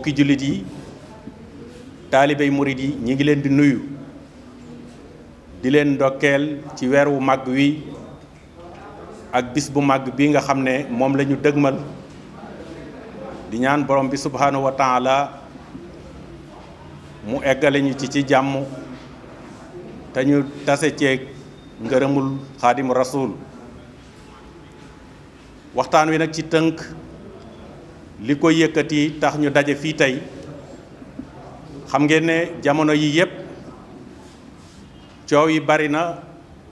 mbokki jullit yi taalibey murit yi ñi ngi leen di nuyu di leen ndokkeel ci weer wu màgg wi ak bis bu màgg bi nga xam ne moom lañu ñu dëgmal di ñaan borom bi subhaanahu mu eggale ñu ci ci jàmm te ñu tase ceeg ngërëmul xaadimu rasul waxtaan wi nag ci tënk li ko yëkkati tax ñu daje fii tey xam ngeen ne jamono yi yépp coow yi bari na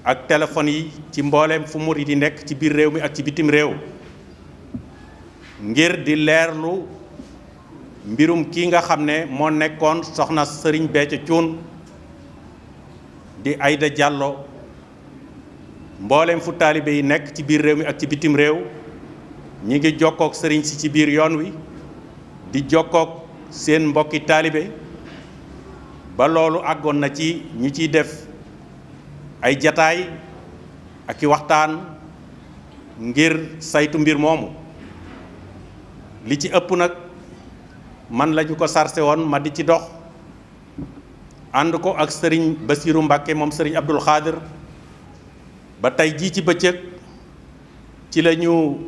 ak téléphone yi ci mbooleem fu murit yi nekk ci biir réew mi ak ci bitim réew ngir di leerlu mbirum kii nga xam ne moo nekkoon soxna sëriñ Béthio Thioune di ayda Diallo mbooleem fu taalibe yi nekk ci biir réew mi ak ci bitim réew ñi ngi sering sëriñ si ci biir yoon wi di jokkook seen mbokki taalibe ba loolu àggoon na ci ciy def ay jataay ak i waxtaan ngir saytu mbir moomu li ci ëpp nag man lañu ko sarse woon ma di ci dox ànd ko ak sëriñ Basiru Mbàkke moom sëriñ Abdul Xaadir ba tey jii ci bëccëg ci lañu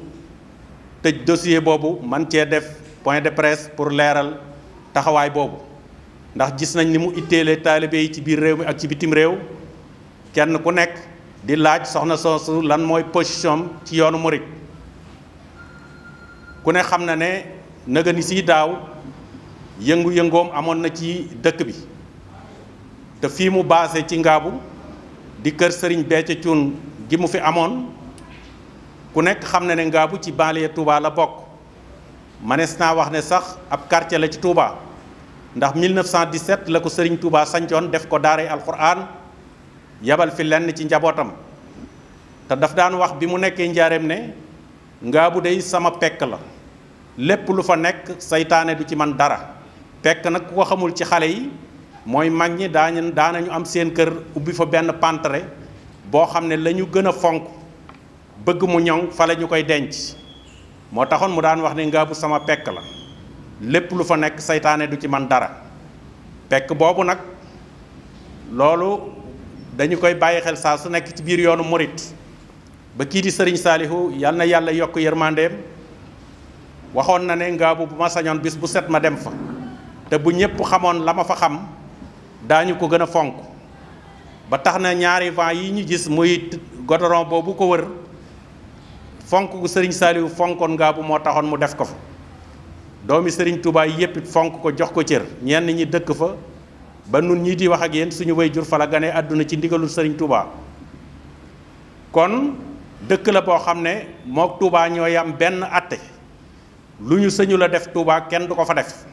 tëj dossier boobu man cee def point de presse pour leeral taxawaay boobu ndax gis nañ ni mu itteele taalibe yi ci biir réew mi ak ci bitim réew kenn ku nekk di laaj soxna soosu lan mooy position ci yoonu murit ku ne xam na ne naga ni si daaw yëngu-yëngoom amoon na ci dëkk bi te fii mu baase ci ngaabu di kër sëriñ Béthio Thioune gi mu fi amoon ku nekk xam na ne Ngaabu ci banlieue Touba la bokk mënees naa wax ne sax ab quartier la ci Touba ndax 1917 la ko Serigne Touba sancoon def ko daaray alquran yabal fi lenn ci njabootam te daf daan wax bi mu nekkee njaareem ne Ngaabu dey sama pekk la lépp lu fa nekk seytaane du ci man dara pekk nag ku ko xamul ci xale yi mooy mag ñi daañu daanañu am seen kër ubbi fa benn pantre boo xam ne lañu ñu gën a fonk bëgg mu ñoŋ fa la ñu koy denc moo taxoon mu daan wax ni ngaabu sama pekk la lépp lu fa nekk seytaane du ci man dara pekk boobu nag loolu dañu koy bàyyi xel saa su nekk ci biir yoonu morit ba kii di sëriñ saalihu yal na yàlla yokk yërmandeem waxoon na ne ngaabu bu ma sañoon bis bu set ma dem fa te bu ñépp xamoon la ma fa xam daañu ko gën a fonk ba tax na ñaari vent yi ñu gis muy godoron boobu ko wër fonk gu sëriñ Saaliw fonkoon Ngaabu moo taxoon mu def ko fa doomi sëriñ Touba yépp fonk ko jox ko cër ñenn ñi dëkk fa ba nun ñii di wax ak yenn suñu way jur fa la gane àdduna ci ndigalul sëriñ Touba kon dëkk la boo xam ne mook Touba ñoo yam benn atte lu ñu sëñu def tuubaa kenn du ko fa def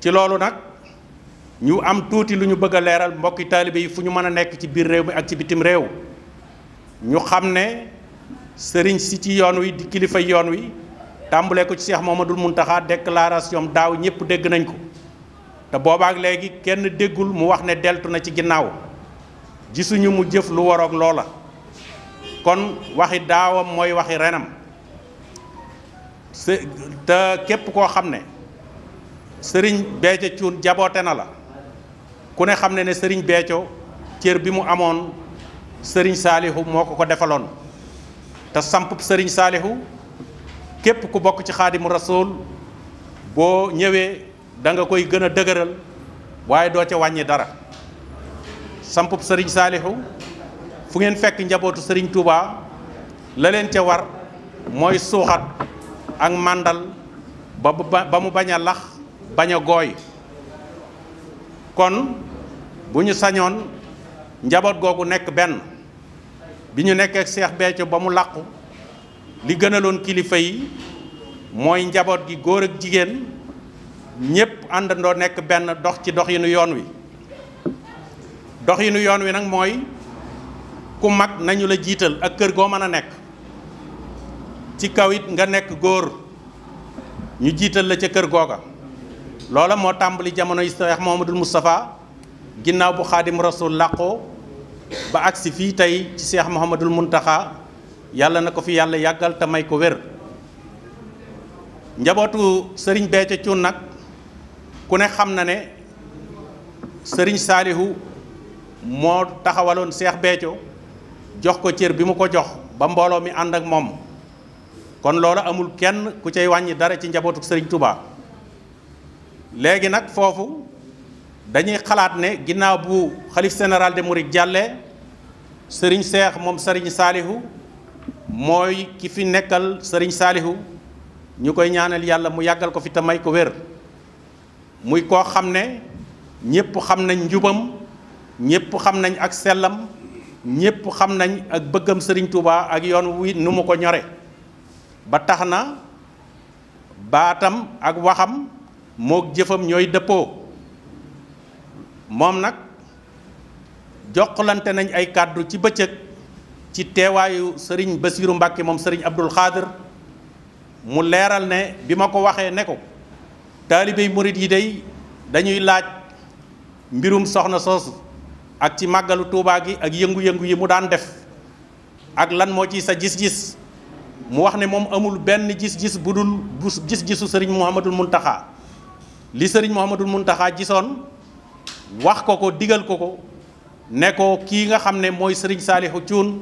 ci loolu nag ñu am tuuti lu ñu bëgg a leeral mbokki taalibe yi fu ñu mën a nekk ci biir réew mi ak ci bitim réew ñu xam ne sëriñ si ci yoon wi di kilifa yoon wi tàmbulee ko ci moom Cheikh Mamadou Mountakha déclaration daaw ñëpp dégg nañ ko te boobaak léegi kenn déggul mu wax ne deltu na ci ginnaaw gisuñu mu jëf lu waroog loola kon waxi daawam mooy waxi renam te képp koo xam ne sëriñ Béthio Thioune jaboote na la ku ne xam ne ne sëriñ Béthio cër bi mu amoon sëriñ Saalihu moo ko ko defaloon te samp sëriñ saalihu képp ku bokk ci xaadimu rasul boo ñëwee danga koy gën a dëgëral waaye doo ca wàññi dara sampub sëriñ saalihu fu ngeen fekk njabootu sëriñ Touba la ca war mooy suuxat ak màndal ba ba mu bañ a lax bañ a gooy kon bu ñu sañoon njaboot googu nekk benn bi ñu nekk ak Cheikh ba mu làqu li gënaloon kilifa yi mooy njaboot gi góor ak jigéen ñépp àndandoo nekk benn dox ci doxinu yoon wi doxinu yoon wi nag mooy ku mag nañu la jiital ak kër goo mën a nekk ci kaw it nga nekk góor ñu jiital la ca kër googa loola moo tàmbali jamono yi Cheikh Mouhamadoul Moustapha ginnaaw bu Xaadim Rasul làqoo ba agsi fii tey ci seex Muhammadul Muntaxa yàlla na ko fi yàlla yàggal te may ko wér njabootu sëriñ Béthio Thioune nag ku ne xam na ne sëriñ Saalihu moo taxawaloon seex Béthio jox ko cér bi mu ko jox ba mbooloo mi ànd ak moom kon loolu amul kenn ku cay wàññi dara ci njabootu sëriñ Touba léegi nag foofu dañuy xalaat ne ginnaaw bu xalif général de Mouride jàlle sëriñ seex moom sëriñ saalihu mooy ki fi nekkal sëriñ saalihu ñu koy ñaanal yàlla mu yàggal ko fi tamay ko wér muy koo xam ne ñépp xam nañ njubam ñépp xam nañ ak sellam ñépp xam nañ ak bëggam sëriñ Touba ak yoon wi nu mu ko ñore ba tax na baatam ak waxam mook jëfam ñooy dëppoo moom nag jokkalante nañ ay kàddu ci bëccëg ci teewaayu sëriñ Basiiru Mbàkke moom sëriñ Abdul Xaadir mu leeral ne bi ma ko waxee ne ko taalibey murit yi day dañuy laaj mbirum soxna soosu ak ci màggalu Tuubaa gi ak yëngu-yëngu yi mu daan def ak lan moo ci sa gis-gis mu wax ne moom amul benn gis-gis bu dul bu gis-gisu sëriñ Muhammadul Muntaxaa li sëriñ Muhammadul Muntaxaa jisoon wax ko ko digal ko ko ne ko kii nga xam ne mooy sëriñ Saalihu Cuun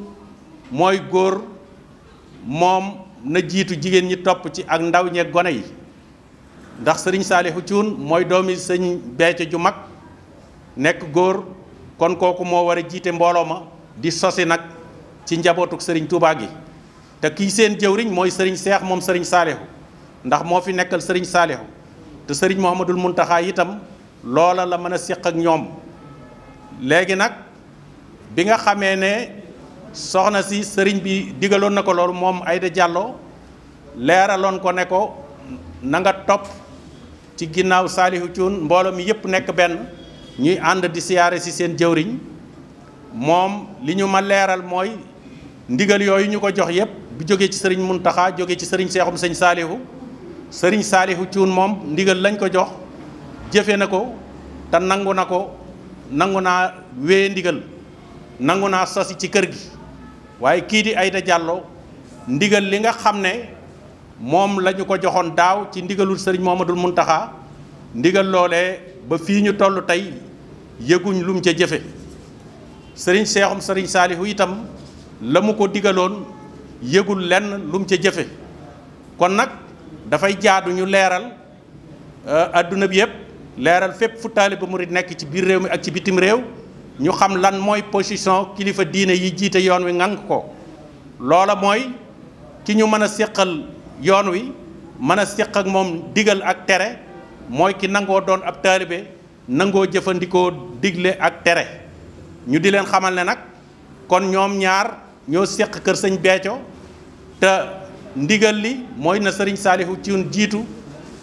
mooy góor moom na jiitu jigéen ñi topp ci ak ndaw ñeeg gone yi ndax sëriñ Saalihu Cuun mooy doomi sëñ Béthio ju mag nekk góor kon kooku moo war a jiite mbooloo ma di sosi nag ci njabootuk sëriñ Touba gi te kii seen jëwriñ mooy sëriñ Seex moom sëriñ Saalihu ndax moo fi nekkal sëriñ Saalihu te sëriñ moo Mouhamadul Muntaxa itam loola la mën a séq ak ñoom léegi nag bi nga xamee ne soxna si sëriñ bi digaloon na ko loolu moom Aïda jàlloo leeraloon ko ne ko nanga topp ci ginnaaw Saalihu Cuun mbooloo mi yépp nekk benn ñuy ànd di siyaare si seen jëwriñ moom li ñu ma leeral mooy ndigal yooyu ñu ko jox yépp bu jógee ci sëriñ mun Muntaxa jóge ci sëriñ Seexum sëñ Saalihu sëriñ Saalihu Cuun moom ndigal lañ ko jox jëfe na ko te nangu na ko nangu naa wee ndigal nangu naa sasi ci kër gi waaye kii di Aïda jàlloo ndigal li nga xam ne moom lañu ko joxoon daaw ci ndigalul sëriñ dul Mouhamadoul Mountakha ndigal loole ba fii ñu toll tey yëguñ lum ca jëfe sëriñ seexum sëriñ saalihu itam la mu ko digaloon yëgul lenn lum ca jëfe kon nag dafay jaadu ñu leeral euh, adduna bi yëpp leeral fépp fu taaliba murid nekk ci biir réew mi ak ci bitim réew ñu xam lan mooy position kilifa diine yi jiite yoon wi ngang ko loola mooy ki ñu mën a séqal yoon wi mën a séq ak moom digal ak tere mooy ki nangoo doon ab taalibe nangoo jëfandikoo digle ak tere ñu di leen xamal ne nag kon ñoom ñaar ñoo séq kër sëñ Béthio te ndigal li mooy na sëriñ Saalihu ci jiitu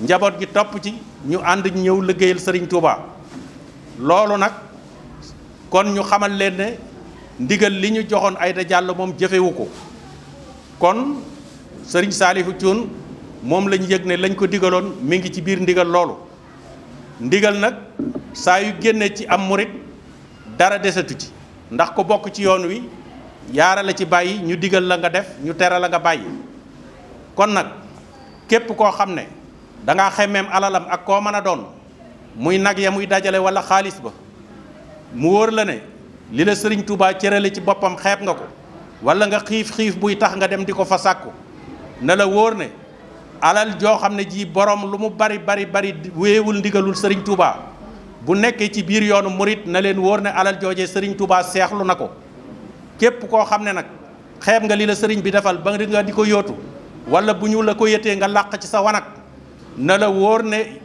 njaboot gi topp ci ñu ànd ñëw liggéeyal sëriñ Touba loolu nag kon ñu xamal leen ne ndigal li ñu joxoon ay Diallo moom jëfewu ko kon sëriñ Saalifu Cuun moom lañu yëg ne lañ ko digaloon mi ngi ci biir ndigal loolu ndigal nag saa yu génne ci am murit dara desetu ci ndax ko bokk ci yoon wi yaara la ci bàyyi ñu digal la nga def ñu teral a nga bàyyi kon nag képp koo xam ne da ngaa xemmeem alalam ak koo mën a doon muy nag ya muy dajale wala xaalis ba mu wóor la ne li la sëriñ Touba la ci boppam xeeb nga ko wala nga xiif xiif buy tax nga dem di ko fa sàkku na la wóor ne alal joo xam ne ji borom lu mu bari bari bari wéewul ndigalul sëriñ Touba bu nekkee ci biir yoonu murit na leen wóor ne alal jooje sëriñ Touba seexlu na ko képp koo xam ne nag xeeb nga li la sëriñ bi defal ba nga di ko yootu wala bu ñu la ko yëtee nga làq ci sa wanag na la wóor ne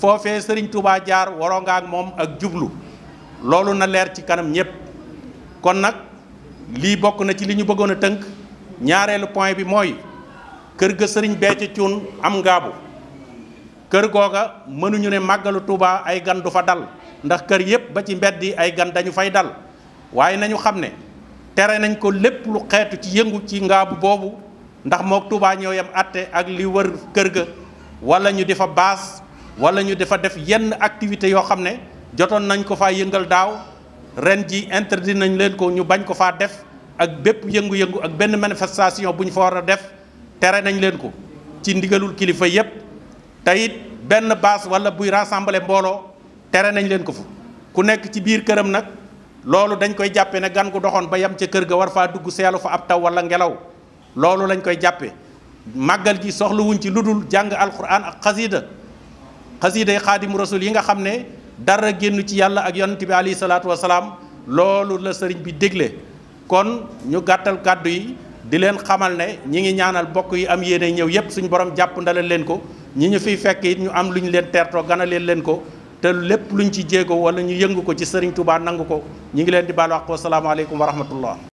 foofee sëriñ Touba jaar waroo moom ak jublu loolu na leer ci kanam ñépp kon nag lii bokk na ci li ñu bëggoon a tënk ñaareelu point bi mooy kër ga sëriñ Béthio Thioune am ngaabu kër googa mënuñu ne màggalu Touba ay gan du fa dal ndax kër yépp ba ci mbedd yi ay gan dañu fay dal waaye nañu xam ne tere nañ ko lépp lu xeetu ci yëngu ci ngaabu boobu ndax mook Touba ñoo yam àtte ak li wër kër ga wala ñu di fa baas wala ñu di fa def yenn activités yoo xam ne jotoon nañ ko fa yëngal daaw ren ji interdit nañ leen ko ñu bañ ko faa def ak bépp yëngu-yëngu ak benn manifestation bu ñu fa war a def tere nañ leen ko ci ndigalul kilifa yépp te it benn base wala buy rassembler mbooloo tere nañ leen ko fu ku nekk ci biir këram nag loolu dañ koy jàppe ne gan gu doxoon ba yem ca kër ga war faa dugg seelu fa ab taw wala ngelaw loolu lañ koy jàppe màggal gi soxlawuñ ci lu dul jàng alquran ak xasida xasiday xaadimu rasul yi nga xam ne dara génn ci yàlla ak yonent bi alayhi salaatu wasalaam loolu la sëriñ bi dégle kon ñu gàttal kàddu yi di leen xamal ne ñi ngi ñaanal bokk yi am yéene ñëw yépp suñ borom jàpp ndalal leen ko ñi ñu fiy fekk it ñu am lu ñu leen teertoo ganaleen leen ko te lépp luñ ci jéego wala ñu yëngu ko ci sëriñ Touba nangu ko ñi ngi leen di baal wax ko salaamaaleykum wa